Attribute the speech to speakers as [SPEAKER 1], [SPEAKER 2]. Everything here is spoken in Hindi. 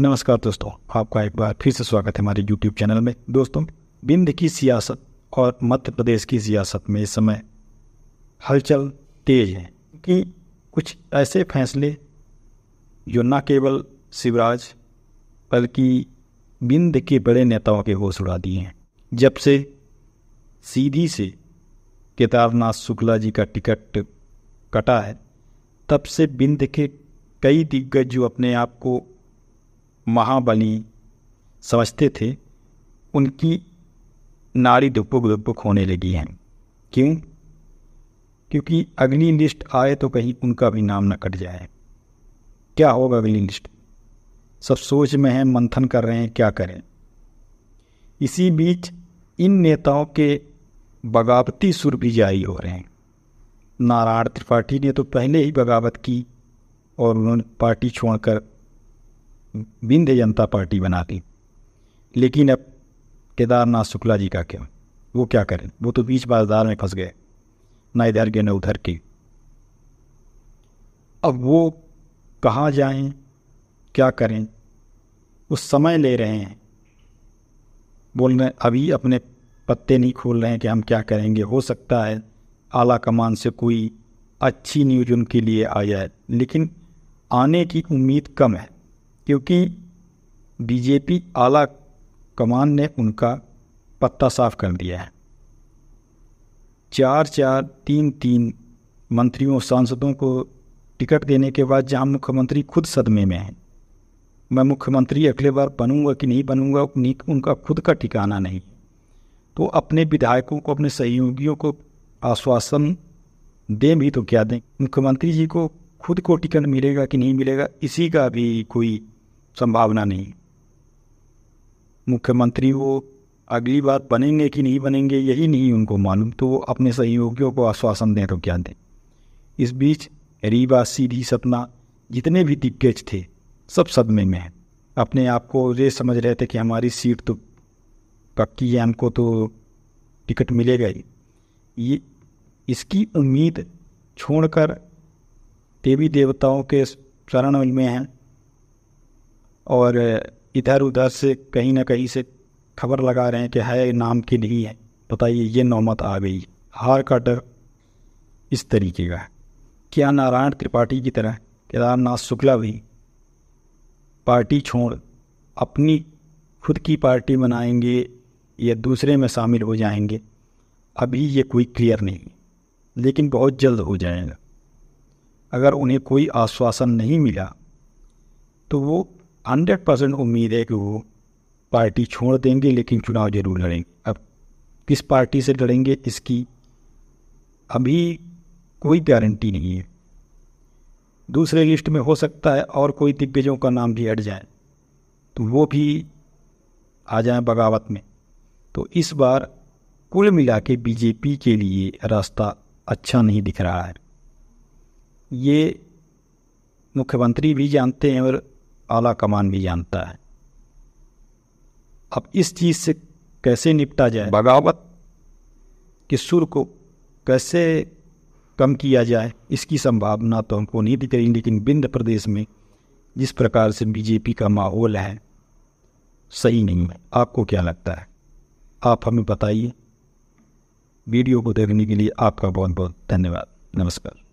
[SPEAKER 1] नमस्कार दोस्तों आपका एक बार फिर से स्वागत है हमारे यूट्यूब चैनल में दोस्तों बिंद की सियासत और मध्य प्रदेश की सियासत में इस समय हलचल तेज है कि कुछ ऐसे फैसले जो न केवल शिवराज बल्कि बिंद के बड़े नेताओं के होश उड़ा दिए हैं जब से सीधी से केदारनाथ शुक्ला जी का टिकट कटा है तब से बिंद के कई दिग्गज जो अपने आप को महाबली समझते थे उनकी नाड़ी धुपुक धुपुक होने लगी हैं क्यों क्योंकि अगली लिस्ट आए तो कहीं उनका भी नाम न कट जाए क्या होगा अगली लिस्ट सब सोच में हैं मंथन कर रहे हैं क्या करें इसी बीच इन नेताओं के बगावती सुर भी जारी हो रहे हैं नारायण त्रिपाठी ने तो पहले ही बगावत की और उन्होंने पार्टी छोड़कर बिंद जनता पार्टी बना दी लेकिन अब केदारनाथ शुक्ला जी का क्या वो क्या करें वो तो बीच बाजार में फंस गए ना इधर के ना उधर के अब वो कहाँ जाएं क्या करें वो समय ले रहे हैं बोल रहे अभी अपने पत्ते नहीं खोल रहे हैं कि हम क्या करेंगे हो सकता है आला कमान से कोई अच्छी न्यूज उनके लिए आ जाए लेकिन आने की उम्मीद कम है क्योंकि बीजेपी आला कमान ने उनका पत्ता साफ कर दिया है चार चार तीन तीन मंत्रियों सांसदों को टिकट देने के बाद जहां मुख्यमंत्री खुद सदमे में हैं मैं मुख्यमंत्री अगले बार बनूंगा कि नहीं बनूंगा उनका खुद का ठिकाना नहीं तो अपने विधायकों को अपने सहयोगियों को आश्वासन दें भी तो क्या दें मुख्यमंत्री जी को खुद को टिकट मिलेगा कि नहीं मिलेगा इसी का भी कोई संभावना नहीं मुख्यमंत्री वो अगली बार बनेंगे कि नहीं बनेंगे यही नहीं उनको मालूम तो वो अपने सहयोगियों को आश्वासन दें तो क्या दें इस बीच रीवा सीधी सतना जितने भी दिग्गज थे सब सदमे में हैं अपने आप को ये समझ रहे थे कि हमारी सीट तो पक्की है हमको तो टिकट मिलेगा ही ये इसकी उम्मीद छोड़कर देवी देवताओं के चरण में हैं और इधर उधर से कहीं ना कहीं से खबर लगा रहे हैं कि है नाम की नहीं है बताइए ये नौमत आ गई हार का डर इस तरीके का है क्या नारायण त्रिपाठी की तरह केदारनाथ शुक्ला भी पार्टी छोड़ अपनी खुद की पार्टी बनाएंगे या दूसरे में शामिल हो जाएंगे अभी ये कोई क्लियर नहीं लेकिन बहुत जल्द हो जाएगा अगर उन्हें कोई आश्वासन नहीं मिला तो वो हंड्रेड परसेंट उम्मीद है कि वो पार्टी छोड़ देंगे लेकिन चुनाव जरूर लड़ेंगे अब किस पार्टी से लड़ेंगे इसकी अभी कोई गारंटी नहीं है दूसरे लिस्ट में हो सकता है और कोई दिग्गजों का नाम भी हट जाए तो वो भी आ जाए बगावत में तो इस बार कुल मिला के बीजेपी के लिए रास्ता अच्छा नहीं दिख रहा है ये मुख्यमंत्री भी जानते हैं और आला कमान भी जानता है अब इस चीज़ से कैसे निपटा जाए बगावत के सुर को कैसे कम किया जाए इसकी संभावना तो हमको नहीं दिख रही लेकिन बिंद प्रदेश में जिस प्रकार से बीजेपी का माहौल है सही नहीं है आपको क्या लगता है आप हमें बताइए वीडियो को देखने के लिए आपका बहुत बहुत धन्यवाद नमस्कार